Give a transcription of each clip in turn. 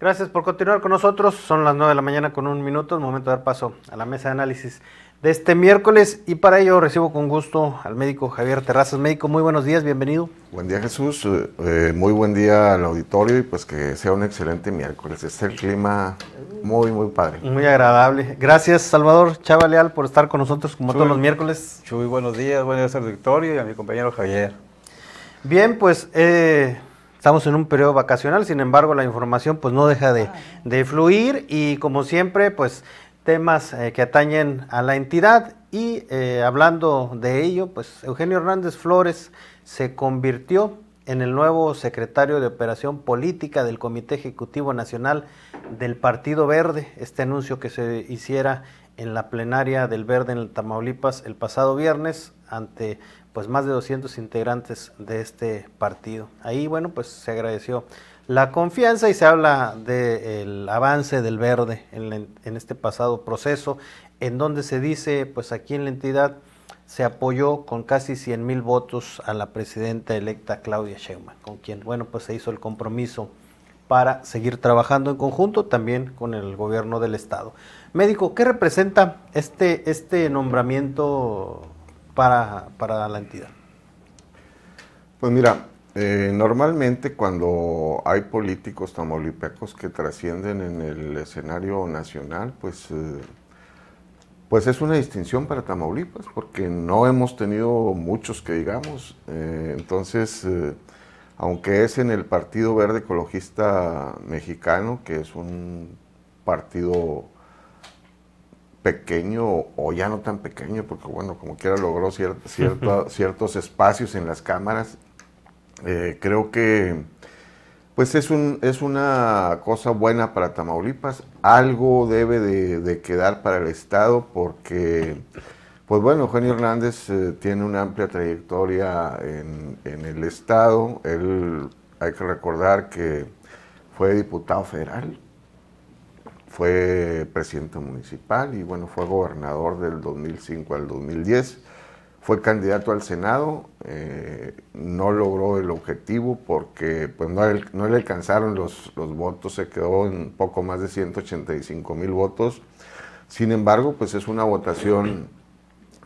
Gracias por continuar con nosotros. Son las 9 de la mañana con un minuto. Es momento de dar paso a la mesa de análisis de este miércoles y para ello recibo con gusto al médico Javier Terrazas. Médico, muy buenos días, bienvenido. Buen día Jesús, eh, eh, muy buen día al auditorio y pues que sea un excelente miércoles. es el clima muy, muy padre. Muy agradable. Gracias Salvador Chava Leal por estar con nosotros como todos los miércoles. Chuy, buenos días, buenos días al auditorio y a mi compañero Javier. Bien, pues... Eh, Estamos en un periodo vacacional, sin embargo la información pues no deja de, fluir y como siempre pues temas eh, que atañen a la entidad y eh, hablando de ello pues Eugenio Hernández Flores se convirtió en el nuevo secretario de Operación Política del Comité Ejecutivo Nacional del Partido Verde, este anuncio que se hiciera en la plenaria del Verde en Tamaulipas el pasado viernes ante pues más de 200 integrantes de este partido. Ahí, bueno, pues se agradeció la confianza y se habla del avance del verde en, en, este pasado proceso, en donde se dice, pues aquí en la entidad se apoyó con casi 100 mil votos a la presidenta electa Claudia Sheinbaum, con quien, bueno, pues se hizo el compromiso para seguir trabajando en conjunto también con el gobierno del estado. Médico, ¿qué representa este, este nombramiento para, para la entidad? Pues mira, eh, normalmente cuando hay políticos tamaulipecos que trascienden en el escenario nacional, pues, eh, pues es una distinción para Tamaulipas, porque no hemos tenido muchos que digamos. Eh, entonces, aunque es en el Partido Verde Ecologista Mexicano, que es un partido pequeño o ya no tan pequeño, porque bueno, como quiera logró ciertos espacios en las cámaras. Eh, creo que pues es, un, es una cosa buena para Tamaulipas. Algo debe de, quedar para el Estado porque, pues bueno, Eugenio Hernández eh, tiene una amplia trayectoria en, en el Estado. Él, hay que recordar que fue diputado federal, fue presidente municipal y bueno, fue gobernador del 2005 al 2010. Fue candidato al Senado, eh, no logró el objetivo porque pues, no, le alcanzaron los, votos, se quedó en poco más de 185 mil votos. Sin embargo, pues es una votación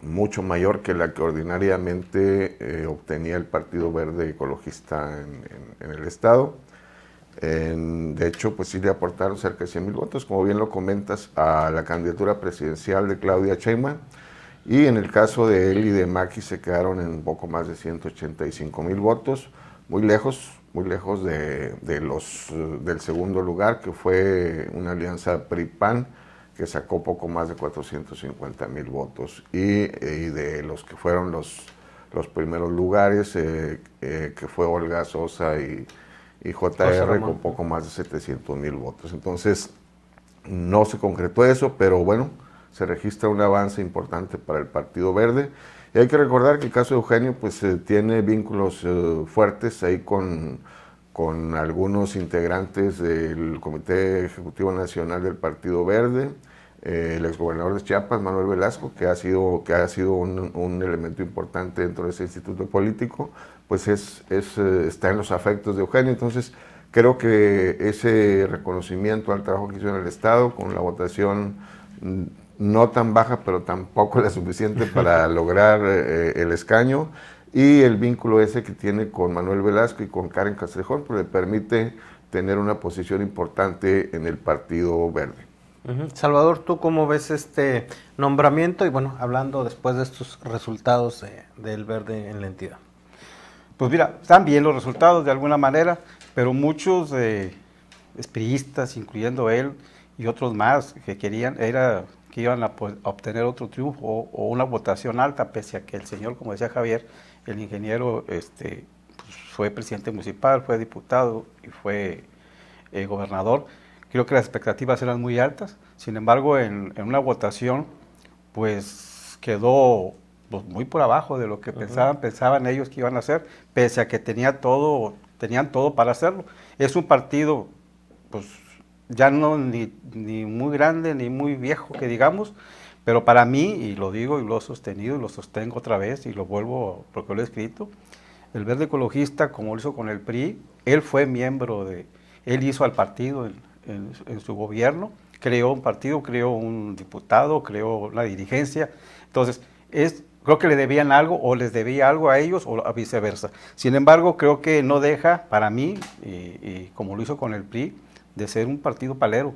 mucho mayor que la que ordinariamente eh, obtenía el Partido Verde Ecologista en el Estado de hecho, pues sí le aportaron cerca de 100 mil votos, como bien lo comentas, a la candidatura presidencial de Claudia Sheinbaum. Y en el caso de él y de Maki se quedaron en poco más de 185 mil votos, muy lejos, muy lejos de, los, del segundo lugar, que fue una alianza PRI-PAN, que sacó poco más de 450 mil votos. Y, de los que fueron los, los primeros lugares, eh, eh, que fue Olga Sosa y, y JR con poco más de 700 mil votos. Entonces, no se concretó eso, pero bueno, se registra un avance importante para el Partido Verde. Y hay que recordar que el caso de Eugenio pues eh, tiene vínculos eh, fuertes ahí con, con algunos integrantes del Comité Ejecutivo Nacional del Partido Verde, eh, el exgobernador de Chiapas, Manuel Velasco, que ha sido, que ha sido un, un, elemento importante dentro de ese instituto político, pues es, eh, está en los afectos de Eugenio. Entonces, creo que ese reconocimiento al trabajo que hizo en el Estado, con la votación mm, no tan baja, pero tampoco la suficiente para lograr eh, eh, el escaño, y el vínculo ese que tiene con Manuel Velasco y con Karen Castrejón, pues le permite tener una posición importante en el Partido Verde. Salvador, ¿tú cómo ves este nombramiento? Y bueno, hablando después de estos resultados del Verde en la entidad. Pues mira, están bien los resultados de alguna manera, pero muchos eh, espiristas, incluyendo él y otros más, que querían, era que iban a, obtener otro triunfo o, una votación alta, pese a que el señor, como decía Javier, el ingeniero este, pues, fue presidente municipal, fue diputado y fue eh, gobernador. Creo que las expectativas eran muy altas, sin embargo, en, en una votación, pues quedó pues, muy por abajo de lo que pensaban, pensaban ellos que iban a hacer, pese a que tenía todo, tenían todo para hacerlo. Es un partido, pues ya no ni, muy grande ni muy viejo que digamos, pero para mí, y lo digo y lo he sostenido y lo sostengo otra vez y lo vuelvo porque lo he escrito, el verde ecologista, como lo hizo con el PRI, él fue miembro de, él hizo al partido en, su gobierno, creó un partido, creó un diputado, creó la dirigencia. Entonces, creo que le debían algo o les debía algo a ellos o viceversa. Sin embargo, creo que no deja para mí, como lo hizo con el PRI, de ser un partido palero.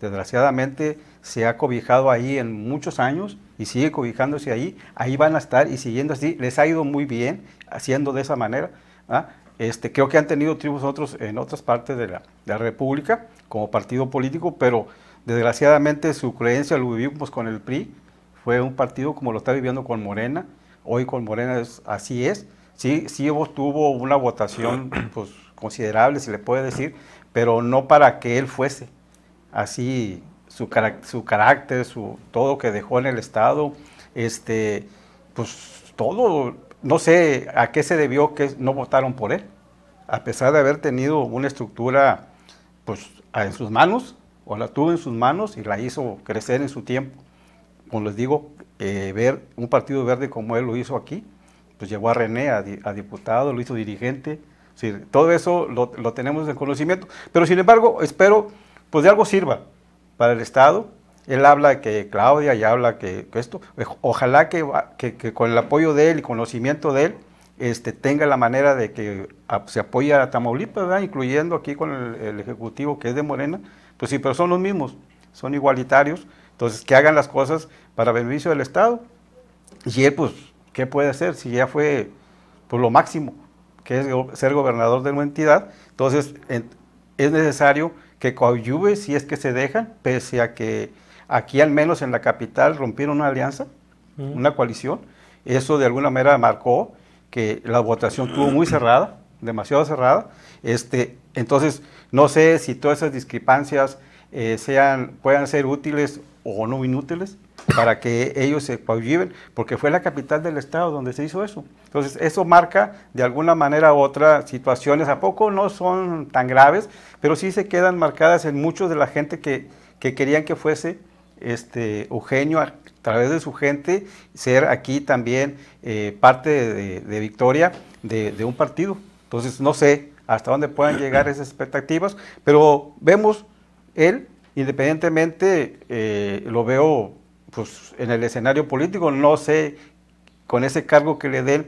Desgraciadamente se ha cobijado ahí en muchos años y sigue cobijándose ahí. Ahí van a estar y siguiendo así. Les ha ido muy bien haciendo de esa manera. ¿ah? Este, creo que han tenido tribus otros, en otras partes de la, República como partido político, pero desgraciadamente su creencia lo vivimos con el PRI fue un partido como lo está viviendo con Morena, hoy con Morena es, así es, sí, sí tuvo una votación pues, considerable, si le puede decir, pero no para que él fuese así su, su carácter, su, todo que dejó en el Estado, este, pues todo, no sé a qué se debió que no votaron por él, a pesar de haber tenido una estructura pues, en sus manos, o la tuvo en sus manos y la hizo crecer en su tiempo como les digo, eh, ver un partido verde como él lo hizo aquí, pues llevó a René a, diputado, lo hizo dirigente, todo eso lo, tenemos en conocimiento, pero sin embargo espero pues de algo sirva para el Estado, él habla que Claudia y habla que, esto, pues, ojalá que, con el apoyo de él y conocimiento de él, este, tenga la manera de que ah, se apoye a Tamaulipas, ¿verdad? incluyendo aquí con el, el Ejecutivo que es de Morena, pues sí, pero son los mismos, son igualitarios, entonces, que hagan las cosas para beneficio del Estado. Y él, pues, ¿qué puede hacer si ya fue pues, lo máximo, que es ser gobernador de una entidad? Entonces, es necesario que coadyuve si es que se dejan, pese a que aquí al menos en la capital rompieron una alianza, mm. una coalición. Eso de alguna manera marcó que la votación estuvo muy cerrada, demasiado cerrada. Este, entonces, no sé si todas esas discrepancias eh, sean, puedan ser útiles o no inútiles para que ellos se coadyuven, porque fue la capital del estado donde se hizo eso. Entonces, eso marca de alguna manera u otra situaciones, a poco no son tan graves, pero sí se quedan marcadas en muchos de la gente que, querían que fuese este, Eugenio a través de su gente ser aquí también eh, parte de, Victoria de, de un partido. Entonces, no sé hasta dónde puedan llegar esas expectativas, pero vemos él independientemente eh, lo veo pues, en el escenario político, no sé con ese cargo que le den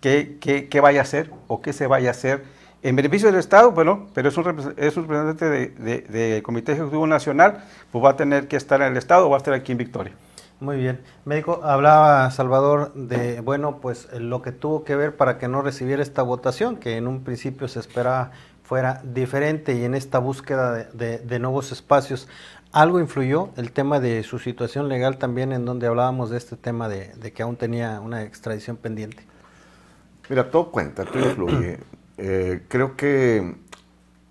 qué, qué, vaya a hacer o qué se vaya a hacer en beneficio del Estado, bueno, pero es un, es un representante del de, Comité Ejecutivo Nacional, pues va a tener que estar en el Estado o va a estar aquí en Victoria. Muy bien. Médico, hablaba Salvador de, bueno, pues lo que tuvo que ver para que no recibiera esta votación, que en un principio se esperaba fuera diferente y en esta búsqueda de, nuevos espacios. ¿Algo influyó el tema de su situación legal también en donde hablábamos de este tema de, que aún tenía una extradición pendiente? Mira, todo cuenta, todo influye. Eh, creo que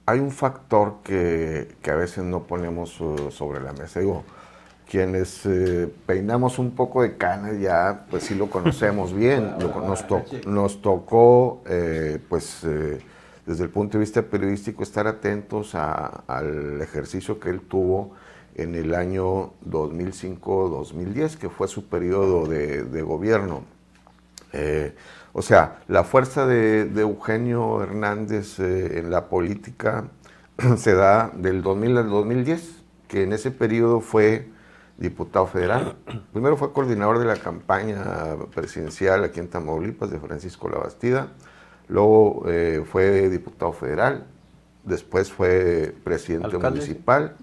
hay un factor que, a veces no ponemos uh, sobre la mesa. Digo, quienes eh, peinamos un poco de cana ya, pues sí lo conocemos bien. nos, tocó, eh, pues, eh, desde el punto de vista periodístico, estar atentos al ejercicio que él tuvo en el año 2005-2010, que fue su periodo de, gobierno. o sea, la fuerza de, de Eugenio Hernández en la política se da del 2000 al 2010, que en ese periodo fue diputado federal. Primero fue coordinador de la campaña presidencial aquí en Tamaulipas de Francisco Labastida, luego eh, fue diputado federal, después fue presidente municipal,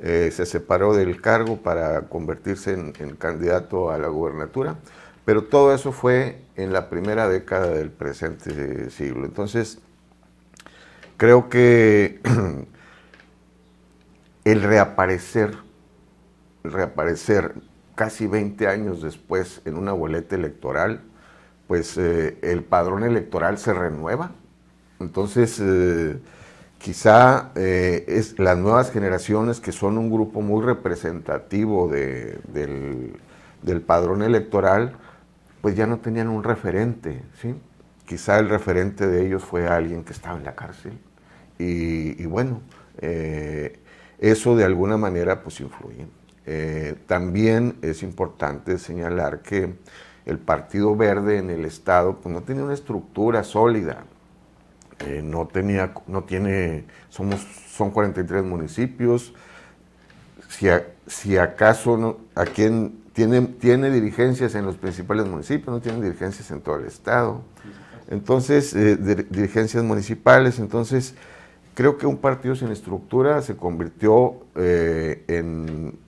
eh, se separó del cargo para convertirse en, en, candidato a la gubernatura, pero todo eso fue en la primera década del presente siglo. Entonces, creo que el reaparecer reaparecer casi 20 años después en una boleta electoral, pues eh, el padrón electoral se renueva. Entonces, eh, quizá eh, es las nuevas generaciones, que son un grupo muy representativo del, padrón electoral, pues ya no tenían un referente, ¿sí? Quizá el referente de ellos fue alguien que estaba en la cárcel. Y, y bueno, eso de alguna manera pues influye. Eh, también es importante señalar que el Partido Verde en el Estado pues, no tiene una estructura sólida. Eh, no tenía, no tiene, somos, son 43 municipios. Si, si acaso no, a tiene, tiene dirigencias en los principales municipios, no tienen dirigencias en todo el estado. Entonces, eh, dirigencias municipales, entonces creo que un partido sin estructura se convirtió en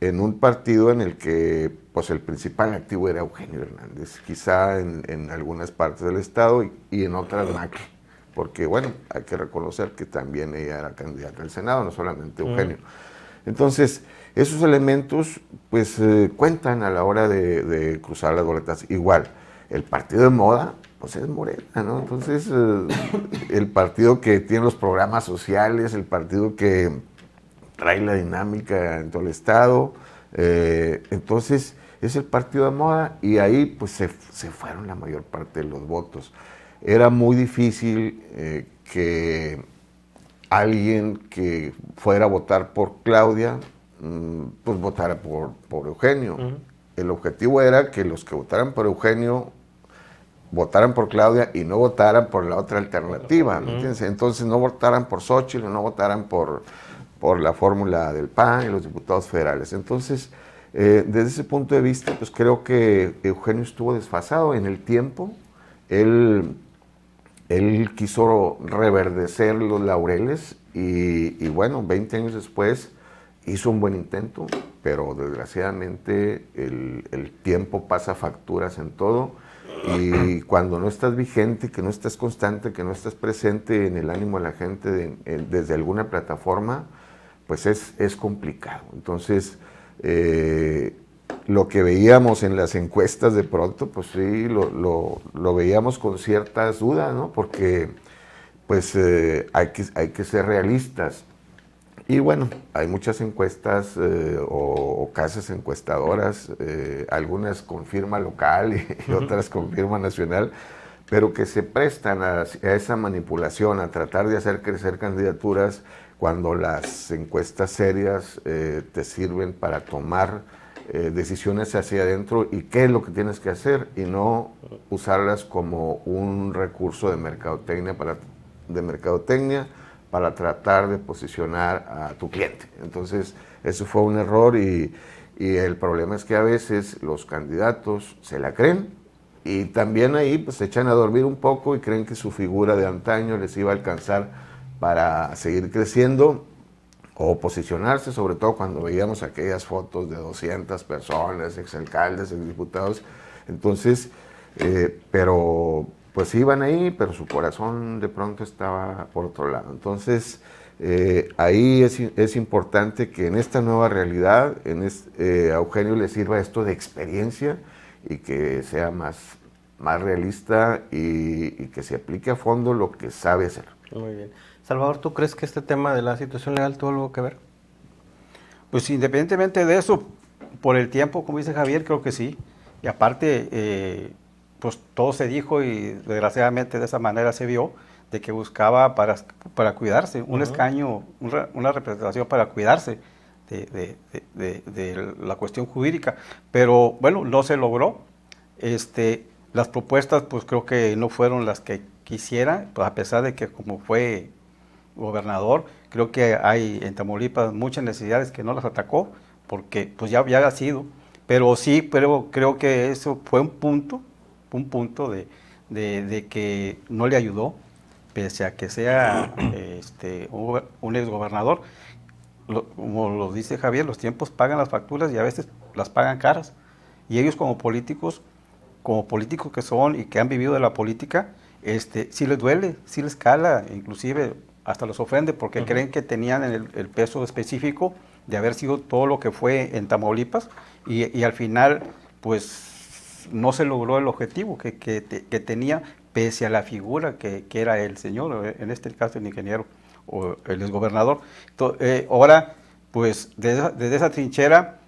en un partido en el que pues, el principal activo era Eugenio Hernández, quizá en, algunas partes del Estado y, en otras Macri, porque bueno, hay que reconocer que también ella era candidata al Senado, no solamente Eugenio. Entonces, esos elementos pues eh, cuentan a la hora de, cruzar las boletas. Igual, el partido de moda pues es Morena, ¿no? Entonces, eh, el partido que tiene los programas sociales, el partido que trae la dinámica en todo el estado. Eh, entonces, es el partido de moda y ahí pues se, fueron la mayor parte de los votos. Era muy difícil eh, que alguien que fuera a votar por Claudia, mm, pues votara por, Eugenio. El objetivo era que los que votaran por Eugenio votaran por Claudia y no votaran por la otra alternativa, Entonces no votaran por Xochitl, no votaran por por la fórmula del PAN y los diputados federales. Entonces, eh, desde ese punto de vista, pues creo que Eugenio estuvo desfasado en el tiempo. Él, él quiso reverdecer los laureles y, bueno, 20 años después hizo un buen intento, pero desgraciadamente el, tiempo pasa facturas en todo y cuando no estás vigente, que no estás constante, que no estás presente en el ánimo de la gente desde alguna plataforma, pues es, es complicado. Entonces, eh, lo que veíamos en las encuestas de pronto, pues sí, lo, veíamos con ciertas dudas, ¿no? Porque pues eh, hay, que, hay que ser realistas. Y bueno, hay muchas encuestas eh, o, casas encuestadoras, algunas con firma local y, otras con firma nacional, pero que se prestan a, esa manipulación, a tratar de hacer crecer candidaturas cuando las encuestas serias eh, te sirven para tomar eh, decisiones hacia adentro y qué es lo que tienes que hacer y no usarlas como un recurso de mercadotecnia para, de mercadotecnia para tratar de posicionar a tu cliente. Entonces, eso fue un error y, y el problema es que a veces los candidatos se la creen y también ahí pues, se echan a dormir un poco y creen que su figura de antaño les iba a alcanzar para seguir creciendo o posicionarse, sobre todo cuando veíamos aquellas fotos de 200 personas, exalcaldes, exdiputados. Entonces, eh, pero pues iban ahí, pero su corazón de pronto estaba por otro lado. Entonces, eh, ahí es, importante que en esta nueva realidad, en a eh, Eugenio le sirva esto de experiencia y que sea más, más realista y, y que se aplique a fondo lo que sabe hacer. Muy bien. Salvador, ¿tú crees que este tema de la situación legal tuvo algo que ver? Pues independientemente de eso, por el tiempo, como dice Javier, creo que sí. Y aparte, eh, pues todo se dijo y desgraciadamente de esa manera se vio, de que buscaba para, para cuidarse, un escaño, una representación para cuidarse de, de, la cuestión jurídica. Pero bueno, no se logró. Este, las propuestas, pues creo que no fueron las que quisiera, pues a pesar de que como fue gobernador, creo que hay en Tamaulipas muchas necesidades que no las atacó, porque pues ya, ya ha sido, pero sí, pero creo que eso fue un punto, un punto de, de, que no le ayudó, pese a que sea este, un, ex exgobernador. como lo dice Javier, los tiempos pagan las facturas y a veces las pagan caras. Y ellos como políticos, como políticos que son y que han vivido de la política, este, sí les duele, sí les cala, inclusive hasta los ofende porque creen que tenían el, peso específico de haber sido todo lo que fue en Tamaulipas y, al final pues no se logró el objetivo que, tenía pese a la figura que, era el señor, en este caso el ingeniero o el exgobernador. Eh, ahora pues desde, esa trinchera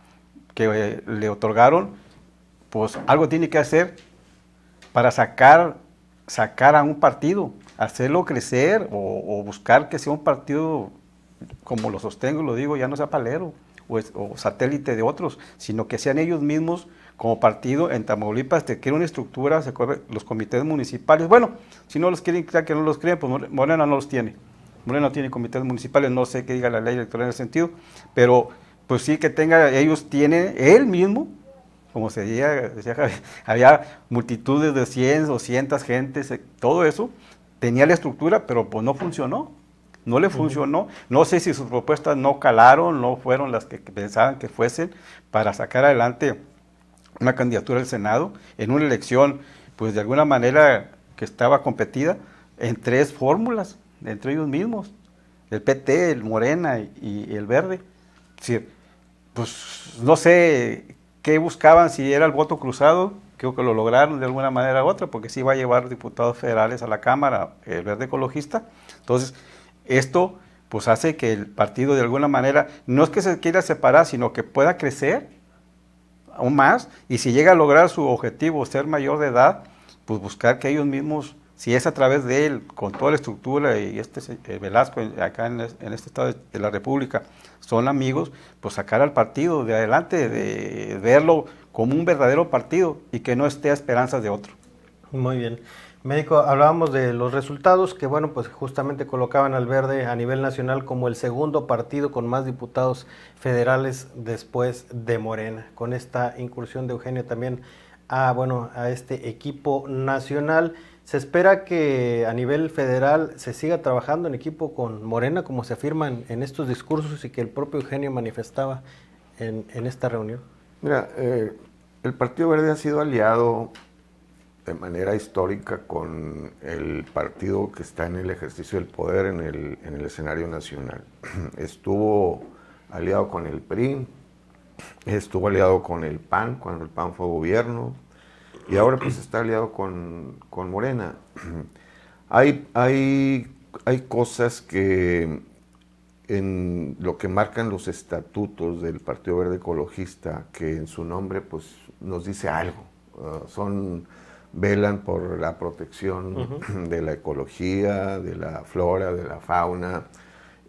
que eh, le otorgaron pues algo tiene que hacer para sacar, sacar a un partido hacerlo crecer o, buscar que sea un partido, como lo sostengo, lo digo, ya no sea palero o, satélite de otros, sino que sean ellos mismos como partido en Tamaulipas, te quiere una estructura, se los comités municipales, bueno, si no los quieren, que no los creen, pues Morena no los tiene. Morena tiene comités municipales, no sé qué diga la ley electoral en ese sentido, pero pues sí que tenga, ellos tienen, él mismo, como se decía, había multitudes de 100, 200 gentes, eh, todo eso, tenía la estructura, pero pues no funcionó. No le funcionó. No sé si sus propuestas no calaron, no fueron las que pensaban que fuesen para sacar adelante una candidatura al Senado en una elección, pues de alguna manera que estaba competida en tres fórmulas, entre ellos mismos, el PT, el Morena y, el Verde. Es decir, pues no sé qué buscaban, si era el voto cruzado, creo que lo lograron de alguna manera u otra, porque sí va a llevar diputados federales a la Cámara, el verde ecologista. Entonces, esto pues hace que el partido de alguna manera, no es que se quiera separar, sino que pueda crecer aún más, y si llega a lograr su objetivo, ser mayor de edad, pues buscar que ellos mismos si es a través de él, con toda la estructura y este eh, Velasco acá en, en, este estado de la República son amigos, pues sacar al partido de adelante, de verlo como un verdadero partido y que no esté a esperanzas de otro. Muy bien. Médico, hablábamos de los resultados que, bueno, pues justamente colocaban al Verde a nivel nacional como el segundo partido con más diputados federales después de Morena. Con esta incursión de Eugenio también a, bueno, a este equipo nacional. Se espera que a nivel federal se siga trabajando en equipo con Morena, como se afirman en estos discursos y que el propio Eugenio manifestaba en, esta reunión. Mira, eh, el Partido Verde ha sido aliado de manera histórica con el partido que está en el ejercicio del poder en el, en el escenario nacional. Estuvo aliado con el PRI, estuvo aliado con el PAN cuando el PAN fue gobierno, y ahora pues está aliado con, Morena. hay, cosas que en lo que marcan los estatutos del Partido Verde Ecologista, que en su nombre pues nos dice algo. Ah, son velan por la protección de la ecología, de la flora, de la fauna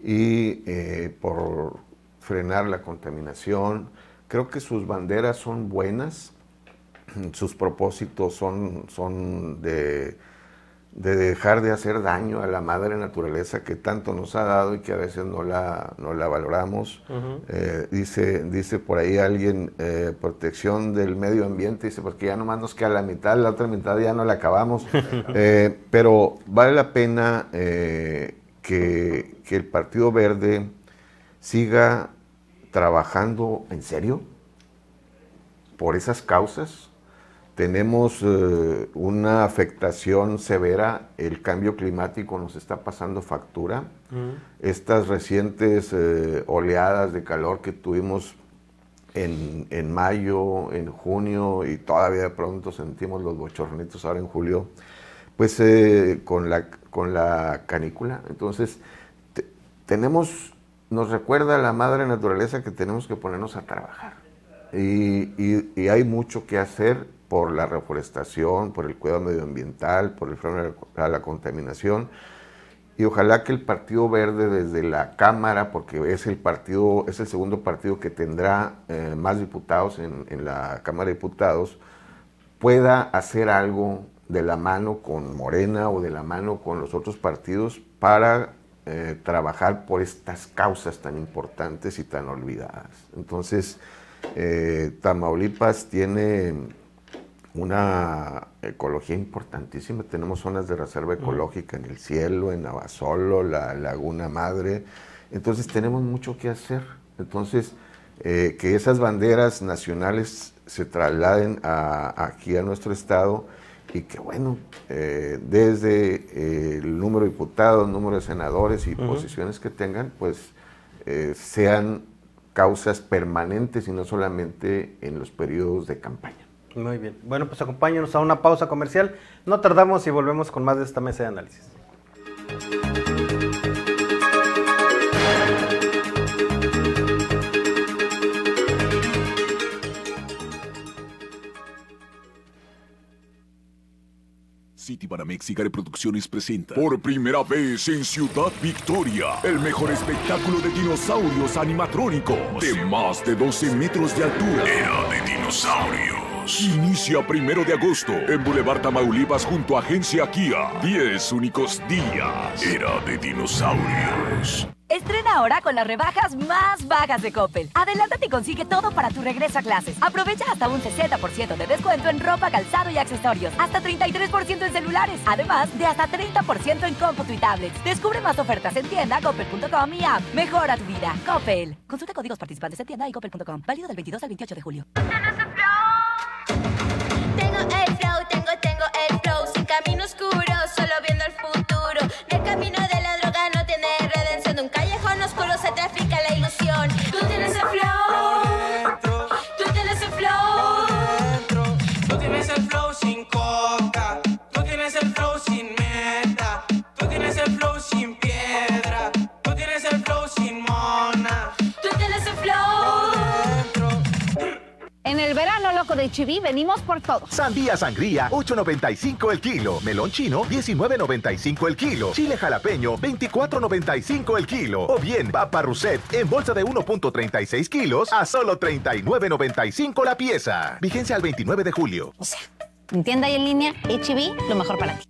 y eh, por frenar la contaminación. Creo que sus banderas son buenas, sus propósitos son, son de, dejar de hacer daño a la madre naturaleza que tanto nos ha dado y que a veces no la, no la valoramos. Eh, dice, dice por ahí alguien, eh, protección del medio ambiente, dice, porque pues ya no nomás nos queda la mitad, la otra mitad ya no la acabamos. Eh, pero vale la pena que, que el Partido Verde siga trabajando en serio por esas causas tenemos eh, una afectación severa, el cambio climático nos está pasando factura. Mm. Estas recientes eh, oleadas de calor que tuvimos en, mayo, en junio y todavía de pronto sentimos los bochornitos ahora en julio, pues eh, con, la, con la canícula. Entonces, tenemos, nos recuerda la madre naturaleza que tenemos que ponernos a trabajar. y hay mucho que hacer por la reforestación, por el cuidado medioambiental, por el freno a la contaminación. Y ojalá que el Partido Verde desde la Cámara, porque es el partido, es el segundo partido que tendrá eh, más diputados en, la Cámara de Diputados, pueda hacer algo de la mano con Morena o de la mano con los otros partidos para eh, trabajar por estas causas tan importantes y tan olvidadas. Entonces, eh, Tamaulipas tiene una ecología importantísima. Tenemos zonas de reserva ecológica en el cielo, en Navasolo, la Laguna Madre. Entonces tenemos mucho que hacer. Entonces, eh, que esas banderas nacionales se trasladen aquí a nuestro estado y que bueno, eh, desde eh, el número de diputados, número de senadores y posiciones que tengan, pues sean causas permanentes y no solamente en los periodos de campaña. Muy bien. Bueno, pues acompáñenos a una pausa comercial. No tardamos y volvemos con más de esta mesa de análisis. City para México Producciones presenta por primera vez en Ciudad Victoria el mejor espectáculo de dinosaurios animatrónicos de más de 12 metros de altura. Era de dinosaurios Inicia primero de agosto en Boulevard Tamaulipas junto a Agencia Kia. 10 únicos días. Era de dinosaurios. Estrena ahora con las rebajas más vagas de Coppel. Adelántate y consigue todo para tu regreso a clases. Aprovecha hasta un 60% de descuento en ropa, calzado y accesorios. Hasta 33% en celulares. Además de hasta 30% en cómputo y tablets. Descubre más ofertas en tienda, coppel.com y app. Mejora tu vida. Coppel. Consulta códigos participantes en tienda y coppel.com. Válido del 22 al 28 de julio. Tengo el flow, tengo, tengo el flow, sin camino oscuro. de venimos por todo. Sandía sangría, 8.95 el kilo. Melón chino, 19.95 el kilo. Chile jalapeño, 24.95 el kilo. O bien, papa russet en bolsa de 1.36 kilos a solo 39.95 la pieza. Vigencia al 29 de julio. O sea, en tienda y en línea, HB, e lo mejor para ti.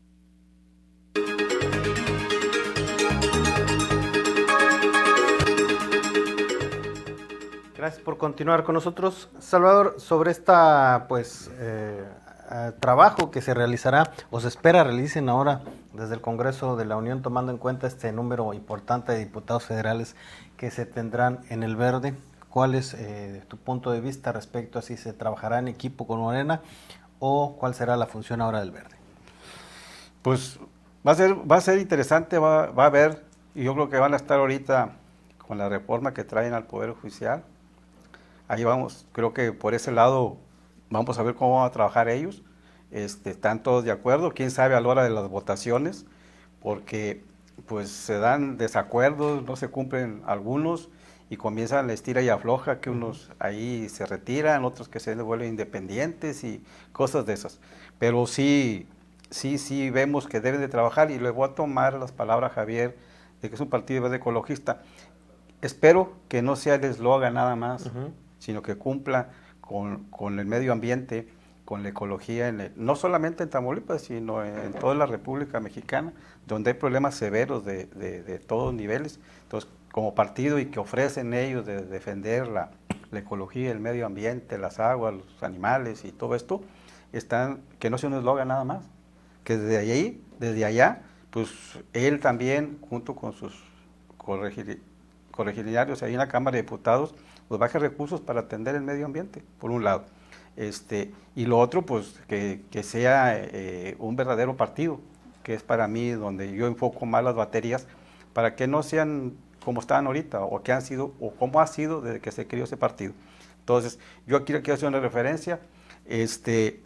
Gracias por continuar con nosotros. Salvador, sobre esta pues eh, eh, trabajo que se realizará o se espera realicen ahora desde el Congreso de la Unión tomando en cuenta este número importante de diputados federales que se tendrán en el verde. ¿Cuál es eh, tu punto de vista respecto a si se trabajará en equipo con Morena o cuál será la función ahora del verde? Pues va a ser, va a ser interesante, va, va a haber, y yo creo que van a estar ahorita con la reforma que traen al Poder Judicial, ahí vamos, creo que por ese lado vamos a ver cómo van a trabajar ellos. Este, están todos de acuerdo, quién sabe a la hora de las votaciones, porque pues se dan desacuerdos, no se cumplen algunos y comienzan la estira y afloja, que unos ahí se retiran, otros que se vuelven independientes y cosas de esas. Pero sí, sí, sí vemos que deben de trabajar y le voy a tomar las palabras a Javier de que es un partido de ecologista. Espero que no sea el eslogan nada más sino que cumpla con, el medio ambiente, con la ecología, en no solamente en Tamaulipas, sino en, toda la República Mexicana, donde hay problemas severos de, todos niveles. Entonces, como partido y que ofrecen ellos de defender la, ecología, el medio ambiente, las aguas, los animales y todo esto, están, que no sea un eslogan nada más, que desde allí, desde allá, pues él también, junto con sus colegiatarios ahí en la Cámara de Diputados, los pues baje recursos para atender el medio ambiente, por un lado. Este, y lo otro, pues que, sea eh, un verdadero partido, que es para mí donde yo enfoco más las baterías, para que no sean como están ahorita, o que han sido, o cómo ha sido desde que se creó ese partido. Entonces, yo aquí quiero hacer una referencia, este,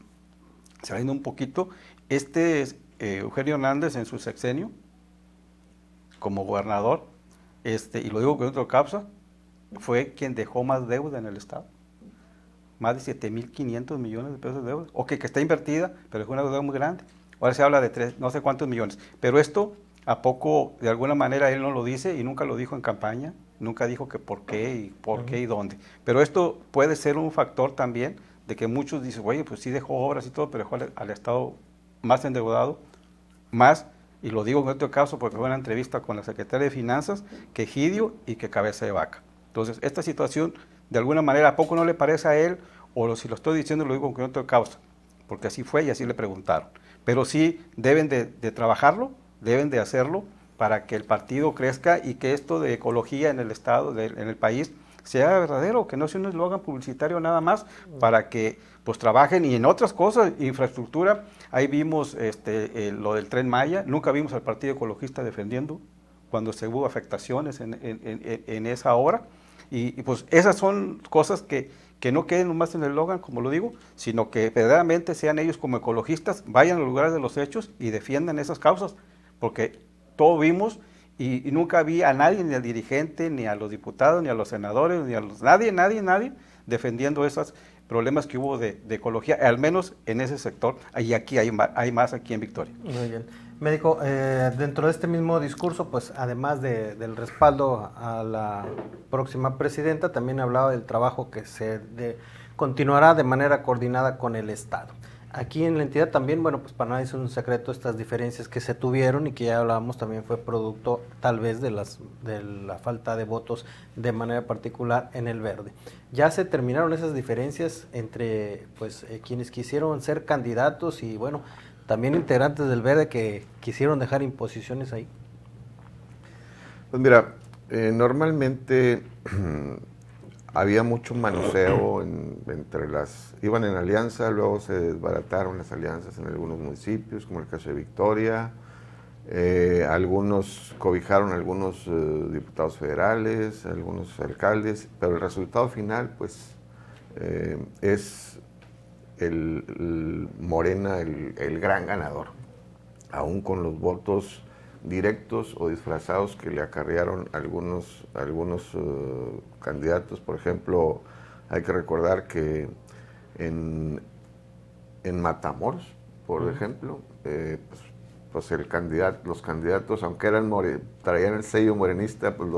saliendo un poquito, este es, eh, Eugenio Hernández en su sexenio, como gobernador, este, y lo digo con otro capsa, fue quien dejó más deuda en el Estado. Más de 7.500 millones de pesos de deuda. Ok, que está invertida, pero es una deuda muy grande. Ahora se habla de tres, no sé cuántos millones. Pero esto, ¿a poco, de alguna manera, él no lo dice y nunca lo dijo en campaña? Nunca dijo que por qué y por qué y dónde. Pero esto puede ser un factor también de que muchos dicen, oye, pues sí dejó obras y todo, pero dejó al Estado más endeudado, más y lo digo en otro caso porque fue una entrevista con la secretaria de Finanzas, que Gidio y que Cabeza de Vaca. Entonces, esta situación, de alguna manera, ¿a poco no le parece a él? O si lo estoy diciendo, lo digo con otro causa, porque así fue y así le preguntaron. Pero sí deben de, trabajarlo, deben de hacerlo para que el partido crezca y que esto de ecología en el Estado, en el país, sea verdadero, que no sea un eslogan publicitario nada más, mm. para que pues trabajen y en otras cosas, infraestructura, Ahí vimos este, eh, lo del tren Maya, nunca vimos al Partido Ecologista defendiendo cuando se hubo afectaciones en, esa hora. Y, pues esas son cosas que, no queden más en el Logan, como lo digo, sino que verdaderamente sean ellos como ecologistas, vayan a los lugares de los hechos y defiendan esas causas, porque todo vimos y, nunca vi a nadie, ni al dirigente, ni a los diputados, ni a los senadores, ni a los, nadie, nadie, nadie defendiendo esas, problemas que hubo de, de ecología, al menos en ese sector, y aquí hay, hay más aquí en Victoria. Muy bien. Médico, eh, dentro de este mismo discurso, pues además del respaldo a la próxima presidenta, también hablaba del trabajo que se continuará de manera coordinada con el Estado. Aquí en la entidad también, bueno, pues para nadie es un secreto estas diferencias que se tuvieron y que ya hablábamos también fue producto tal vez de, las, de la falta de votos de manera particular en el verde. Ya se terminaron esas diferencias entre pues eh, quienes quisieron ser candidatos y bueno, también integrantes del verde que quisieron dejar imposiciones ahí. Pues mira, eh, normalmente había mucho manoseo entre las... Iban en alianza, luego se desbarataron las alianzas en algunos municipios, como el caso de Victoria. Eh, algunos cobijaron algunos eh, diputados federales, algunos alcaldes, pero el resultado final, pues, eh, es el, Morena el, gran ganador, aún con los votos directos o disfrazados que le acarrearon algunos, algunos eh, candidatos. Por ejemplo, hay que recordar que en, Matamoros, por ejemplo, eh, pues, pues, el los candidatos, aunque eran traían el sello morenista, pues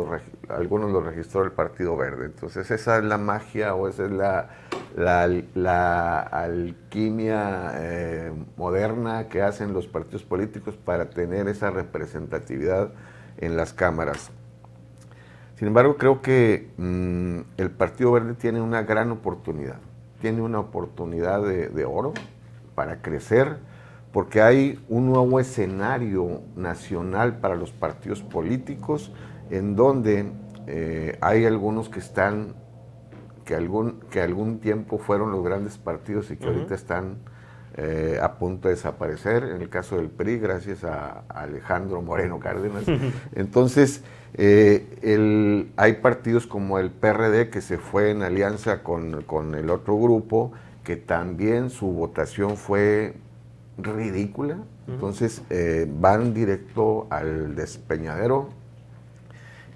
algunos los registró el Partido Verde. Entonces esa es la magia o esa es la la, alquimia eh, moderna que hacen los partidos políticos para tener esa representatividad en las cámaras. Sin embargo, creo que mm, el Partido Verde tiene una gran oportunidad, tiene una oportunidad de, oro para crecer, porque hay un nuevo escenario nacional para los partidos políticos en donde eh, hay algunos que están que algún, que algún tiempo fueron los grandes partidos y que ahorita están eh, a punto de desaparecer, en el caso del PRI, gracias a, Alejandro Moreno Cárdenas. Entonces, eh, el, hay partidos como el PRD que se fue en alianza con, con el otro grupo, que también su votación fue ridícula. Entonces eh, van directo al despeñadero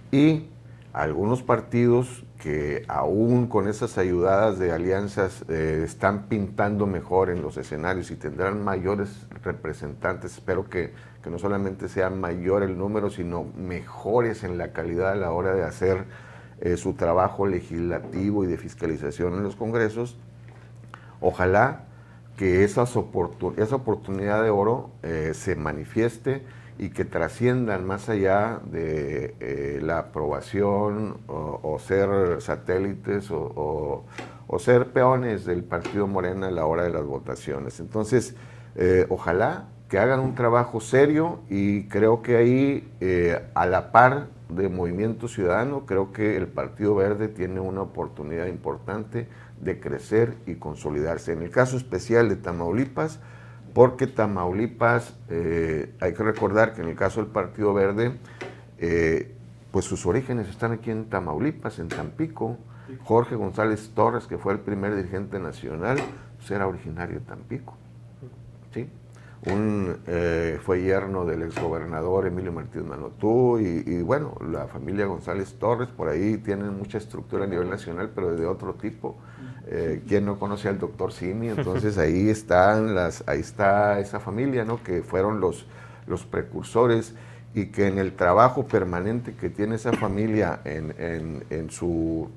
y algunos partidos que aún con esas ayudadas de alianzas eh, están pintando mejor en los escenarios y tendrán mayores representantes. Espero que, no solamente sea mayor el número, sino mejores en la calidad a la hora de hacer eh, su trabajo legislativo y de fiscalización en los congresos. Ojalá que esas esa oportunidad de oro eh, se manifieste y que trasciendan más allá de eh, la aprobación o, ser satélites o, ser peones del partido Morena a la hora de las votaciones. Entonces, eh, ojalá que hagan un trabajo serio y creo que ahí, eh, a la par de Movimiento Ciudadano, creo que el Partido Verde tiene una oportunidad importante de crecer y consolidarse. En el caso especial de Tamaulipas, porque Tamaulipas, eh, hay que recordar que en el caso del Partido Verde, eh, pues sus orígenes están aquí en Tamaulipas, en Tampico. Jorge González Torres, que fue el primer dirigente nacional, pues era originario de Tampico un, eh, fue yerno del exgobernador Emilio Martínez Manotú y, bueno, la familia González Torres, por ahí tienen mucha estructura a nivel nacional, pero de otro tipo. quien eh, ¿Quién no conoce al doctor Simi? Entonces ahí están las, ahí está esa familia, ¿no? Que fueron los, precursores y que en el trabajo permanente que tiene esa familia en, su,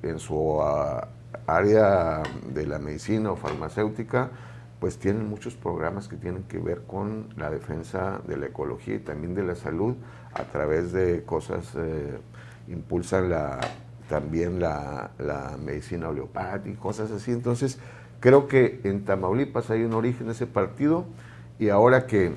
ah, área de la medicina o farmacéutica, pues tienen muchos programas que tienen que ver con la defensa de la ecología y también de la salud a través de cosas, eh, impulsan la, también la, medicina oleopática y cosas así. Entonces, creo que en Tamaulipas hay un origen de ese partido y ahora que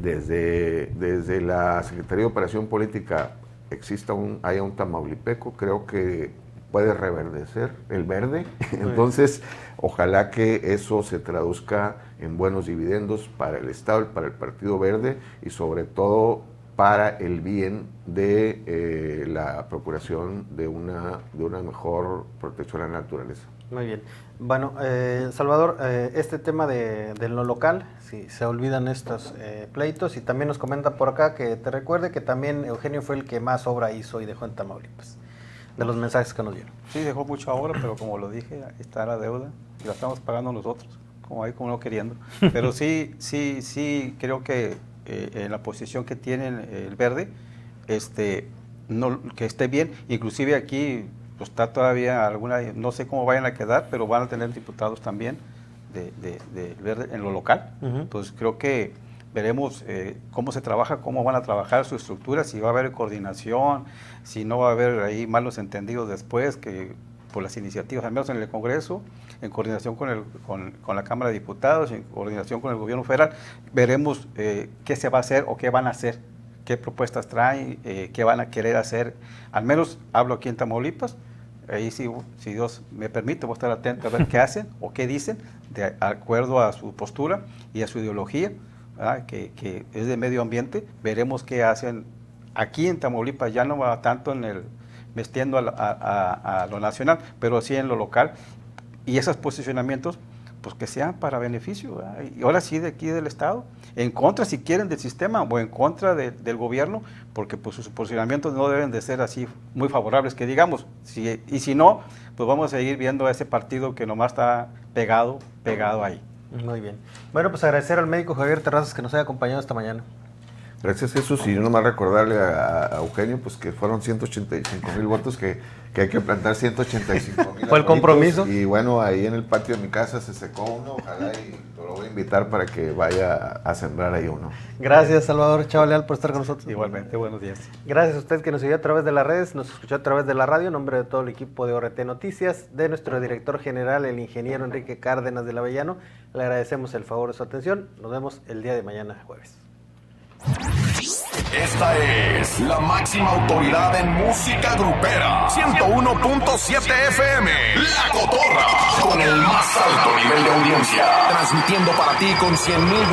desde, desde la Secretaría de Operación Política exista un, haya un tamaulipeco, creo que puede reverdecer el verde. Entonces, Ojalá que eso se traduzca en buenos dividendos para el Estado, para el Partido Verde y sobre todo para el bien de eh, la procuración de una, de una mejor protección a la naturaleza. Muy bien. Bueno, eh, Salvador, eh, este tema de, lo local, si se olvidan estos eh, pleitos, y también nos comenta por acá que te recuerde que también Eugenio fue el que más obra hizo y dejó en Tamaulipas, de los mensajes que nos dieron. Sí, dejó mucha obra, pero como lo dije, está la deuda la estamos pagando nosotros, como ahí, como no queriendo. Pero sí, sí, sí, creo que eh, en la posición que tiene el verde, este, no, que esté bien, inclusive aquí pues, está todavía alguna, no sé cómo vayan a quedar, pero van a tener diputados también de, verde en lo local. Entonces creo que veremos eh, cómo se trabaja, cómo van a trabajar su estructura, si va a haber coordinación, si no va a haber ahí malos entendidos después que por las iniciativas, al menos en el Congreso, en coordinación con, el, con, con, la Cámara de Diputados, en coordinación con el gobierno federal, veremos eh, qué se va a hacer o qué van a hacer, qué propuestas traen, eh, qué van a querer hacer. Al menos hablo aquí en Tamaulipas, ahí si si Dios me permite, voy a estar atento a ver qué hacen o qué dicen, de acuerdo a su postura y a su ideología, que, que, es de medio ambiente. Veremos qué hacen aquí en Tamaulipas, ya no va tanto en el vestiendo a, a, a, lo nacional, pero sí en lo local y esos posicionamientos pues que sean para beneficio, y ahora sí de aquí del Estado, en contra si quieren del sistema o en contra del gobierno, porque pues sus posicionamientos no deben de ser así muy favorables que digamos, y si no, pues vamos a seguir viendo a ese partido que nomás está pegado, pegado ahí. Muy bien. Bueno, pues agradecer al médico Javier Terrazas que nos haya acompañado esta mañana. Gracias Jesús, y nomás recordarle a, Eugenio, pues que fueron 185 mil votos, que, hay que plantar 185 mil. ¿Fue el compromiso? Y bueno, ahí en el patio de mi casa se secó uno, ojalá y lo voy a invitar para que vaya a sembrar ahí uno. Gracias, Salvador Chavaleal por estar con nosotros. Igualmente, buenos días. Gracias a usted que nos siguió a través de las redes, nos escuchó a través de la radio, en nombre de todo el equipo de ORT Noticias, de nuestro director general, el ingeniero Enrique Cárdenas de Avellano. Le agradecemos el favor de su atención. Nos vemos el día de mañana, jueves. Esta es la máxima autoridad en música grupera. 101.7 FM. La Cotorra. Con el más alto nivel de audiencia. Transmitiendo para ti con 100.000 mil.